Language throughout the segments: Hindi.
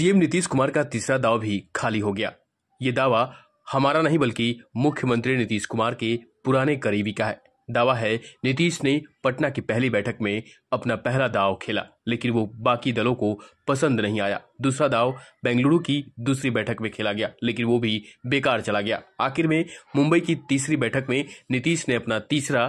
सीएम नीतीश कुमार का तीसरा दाव भी खाली हो गया ये दावा हमारा नहीं बल्कि मुख्यमंत्री नीतीश कुमार के पुराने करीबी का है दावा है नीतीश ने पटना की पहली बैठक में अपना पहला दाव खेला लेकिन वो बाकी दलों को पसंद नहीं आया दूसरा दाव बेंगलुरु की दूसरी बैठक में खेला गया लेकिन वो भी बेकार चला गया आखिर में मुंबई की तीसरी बैठक में नीतीश ने अपना तीसरा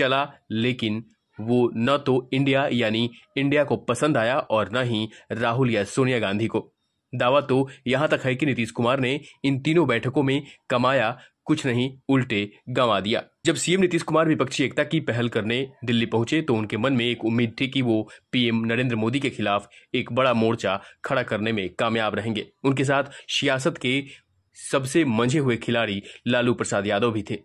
चला लेकिन वो न तो इंडिया यानी इंडिया को पसंद आया और न ही राहुल या सोनिया गांधी को दावा तो यहां तक है कि नीतीश कुमार ने इन तीनों बैठकों में कमाया कुछ नहीं उल्टे गंवा दिया जब सीएम नीतीश कुमार विपक्षी एकता की पहल करने दिल्ली पहुंचे तो उनके मन में एक उम्मीद थी कि वो पीएम नरेंद्र मोदी के खिलाफ एक बड़ा मोर्चा खड़ा करने में कामयाब रहेंगे उनके साथ सियासत के सबसे मंझे हुए खिलाड़ी लालू प्रसाद यादव भी थे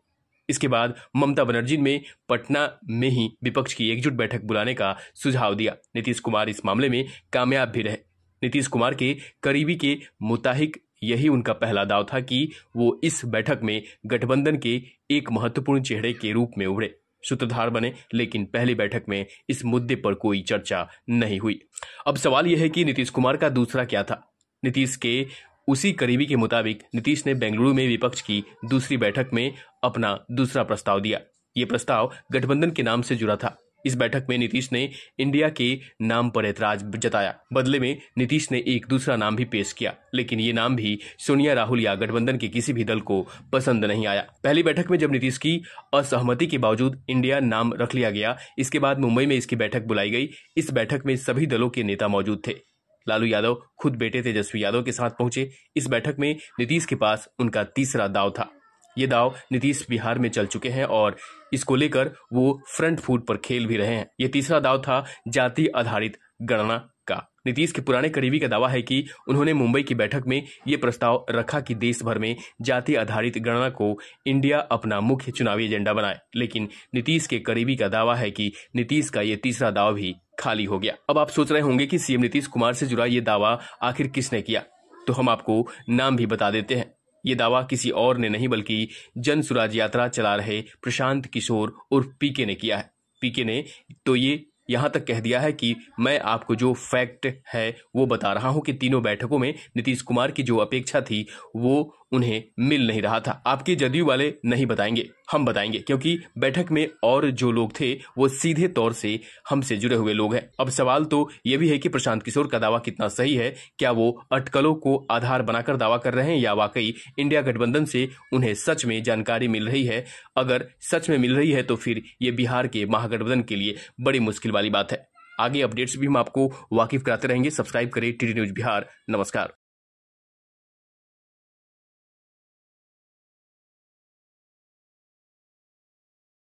इसके बाद ममता बनर्जी ने पटना में ही विपक्ष की एकजुट बैठक बुलाने का सुझाव दिया नीतीश कुमार इस मामले में कामयाब भी रहे नीतीश कुमार के करीबी के मुताहिक यही उनका पहला दाव था कि वो इस बैठक में गठबंधन के एक महत्वपूर्ण चेहरे के रूप में उभरे सूत्रधार बने लेकिन पहली बैठक में इस मुद्दे पर कोई चर्चा नहीं हुई अब सवाल यह है कि नीतीश कुमार का दूसरा क्या था नीतीश के उसी करीबी के मुताबिक नीतीश ने बेंगलुरु में विपक्ष की दूसरी बैठक में अपना दूसरा प्रस्ताव दिया ये प्रस्ताव गठबंधन के नाम से जुड़ा था इस बैठक में नीतीश ने इंडिया के नाम पर ऐतराज जताया बदले में नीतीश ने एक दूसरा नाम भी पेश किया लेकिन ये नाम भी सोनिया राहुल या गठबंधन के किसी भी दल को पसंद नहीं आया पहली बैठक में जब नीतीश की असहमति के बावजूद इंडिया नाम रख लिया गया इसके बाद मुंबई में इसकी बैठक बुलाई गई इस बैठक में सभी दलों के नेता मौजूद थे लालू यादव खुद बेटे तेजस्वी यादव के साथ पहुंचे इस बैठक में नीतीश के पास उनका तीसरा दाव था ये दाव नीतीश बिहार में चल चुके हैं और इसको लेकर वो फ्रंट फूट पर खेल भी रहे हैं ये तीसरा दाव था जाति आधारित गणना का नीतीश के पुराने करीबी का दावा है कि उन्होंने मुंबई की बैठक में ये प्रस्ताव रखा कि देश भर में जाति आधारित गणना को इंडिया अपना मुख्य चुनावी एजेंडा बनाए लेकिन नीतीश के करीबी का दावा है कि नीतीश का ये तीसरा दावा भी खाली हो गया अब आप सोच रहे होंगे कि सीएम नीतीश कुमार से जुड़ा ये दावा आखिर किसने किया तो हम आपको नाम भी बता देते हैं ये दावा किसी और ने नहीं बल्कि जन सुराज यात्रा चला रहे प्रशांत किशोर उर्फ पीके ने किया है पीके ने तो ये यहाँ तक कह दिया है कि मैं आपको जो फैक्ट है वो बता रहा हूँ कि तीनों बैठकों में नीतीश कुमार की जो अपेक्षा थी वो उन्हें मिल नहीं रहा था आपके जदयू वाले नहीं बताएंगे हम बताएंगे क्योंकि बैठक में और जो लोग थे वो सीधे तौर से हमसे जुड़े हुए लोग हैं अब सवाल तो ये भी है कि प्रशांत किशोर का दावा कितना सही है क्या वो अटकलों को आधार बनाकर दावा कर रहे हैं या वाकई इंडिया गठबंधन से उन्हें सच में जानकारी मिल रही है अगर सच में मिल रही है तो फिर ये बिहार के महागठबंधन के लिए बड़ी मुश्किल वाली बात है आगे अपडेट्स भी हम आपको वाकिफ कराते रहेंगे सब्सक्राइब करें टी न्यूज बिहार नमस्कार